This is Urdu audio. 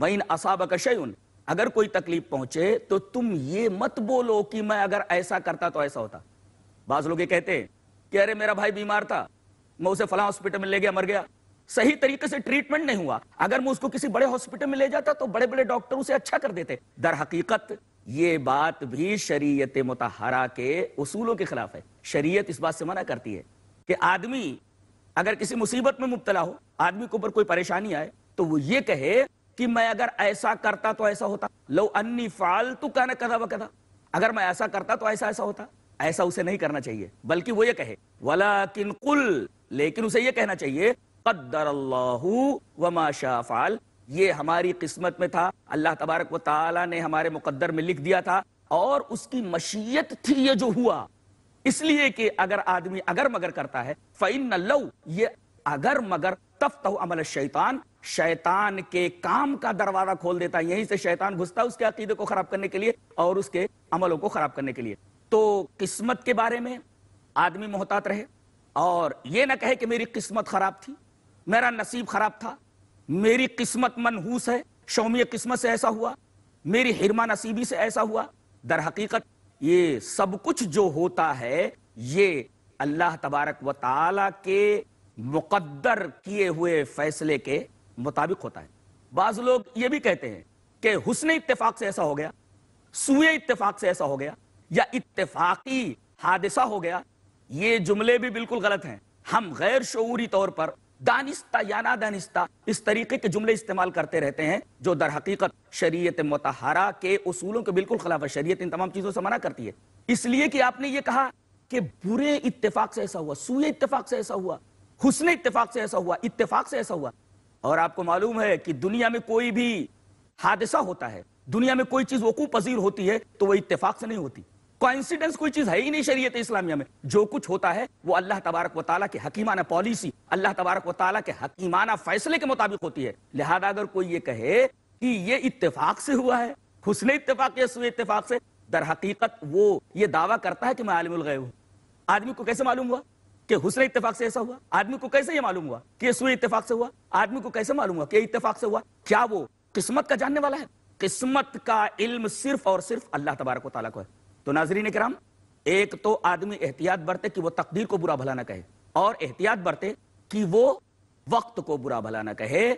شَيْءٌ اگر کوئی تکلیف پہنچے تو تم یہ مت بولو کہ میں اگر ایسا کرتا تو ایسا ہوتا بعض لوگ یہ کہتے کہ ارے میرا بھائی بیمار تھا میں اسے فلاں ہاسپٹل میں لے گیا مر گیا صحیح طریقے سے ٹریٹمنٹ نہیں ہوا اگر میں اس کو کسی بڑے میں لے جاتا تو بڑے بڑے ڈاکٹر اسے اچھا کر دیتے در حقیقت یہ بات بھی شریعت متحرہ کے اصولوں کے خلاف ہے شریعت اس بات سے منع کرتی ہے کہ آدمی اگر کسی مصیبت میں مبتلا ہو آدمی کو اوپر کوئی پریشانی آئے تو وہ یہ کہے کہ میں اگر ایسا کرتا تو ایسا ہوتا لو ان فال تو اگر میں ایسا کرتا تو ایسا ایسا ہوتا ایسا اسے نہیں کرنا چاہیے بلکہ وہ یہ کہے ولیکن قل لیکن اسے یہ کہنا چاہیے قدر اللہ وما فعل یہ ہماری قسمت میں تھا اللہ تبارک و تعالی نے ہمارے مقدر میں لکھ دیا تھا اور اس کی مشیت تھی یہ جو ہوا اس لیے کہ اگر آدمی اگر مگر کرتا ہے فَإِنَّ لَوْ یہ اگر مگر تفتح عمل الشیطان شیطان کے کام کا دروازہ کھول دیتا ہے یہیں سے شیطان گھستا اس کے عقیدے کو خراب کرنے کے لیے اور اس کے عملوں کو خراب کرنے کے لیے تو قسمت کے بارے میں آدمی محتاط رہے اور یہ نہ کہے کہ میری قسمت خراب تھی میرا نصیب خراب تھا میری قسمت منحوس ہے شومی قسمت سے ایسا ہوا میری حرمہ نصیبی سے ایسا ہوا در حقیقت یہ سب کچھ جو ہوتا ہے یہ اللہ تبارک و تعالی کے مقدر کیے ہوئے فیصلے کے مطابق ہوتا ہے بعض لوگ یہ بھی کہتے ہیں کہ حسن اتفاق سے ایسا ہو گیا سوئے اتفاق سے ایسا ہو گیا یا اتفاقی حادثہ ہو گیا یہ جملے بھی بالکل غلط ہیں ہم غیر شعوری طور پر دانستہ یا نادانستہ اس طریقے کے جملے استعمال کرتے رہتے ہیں جو در حقیقت شریعت متحرہ کے اصولوں کے بالکل خلاف ہے شریعت ان تمام چیزوں سے منع کرتی ہے اس لیے کہ آپ نے یہ کہا کہ برے اتفاق سے ایسا ہوا سوئے اتفاق سے ایسا ہوا حسن اتفاق سے ایسا ہوا اتفاق سے ایسا ہوا اور آپ کو معلوم ہے کہ دنیا میں کوئی بھی حادثہ ہوتا ہے دنیا میں کوئی چیز وقوع پذیر ہوتی ہے تو وہ اتفاق سے نہیں ہوتی کوئنسیڈنس کوئی چیز ہے ہی نہیں شریعت اسلامیہ میں جو کچھ ہوتا ہے وہ اللہ تبارک و تعالیٰ کے حکیمانہ پالیسی اللہ تبارک و تعالیٰ کے حکیمانہ فیصلے کے مطابق ہوتی ہے لہذا اگر کوئی یہ کہے کہ یہ اتفاق سے ہوا ہے حسن اتفاق یا سوئے اتفاق سے در حقیقت وہ یہ دعویٰ کرتا ہے کہ میں عالم الغیب ہوں آدمی کو کیسے معلوم ہوا کہ حسن اتفاق سے ایسا ہوا آدمی کو کیسے یہ معلوم ہوا کہ یہ سوئے اتفاق سے ہوا آدمی کو کیسے معلوم ہوا کہ یہ اتفاق سے ہوا کیا وہ قسمت کا جاننے والا ہے قسمت کا علم صرف اور صرف اللہ تبارک و تعالیٰ کو ہے تو ناظرین کرام ایک تو آدمی احتیاط برتے کہ وہ تقدیر کو برا بھلا نہ کہے اور احتیاط برتے کہ وہ وقت کو برا بھلا نہ کہے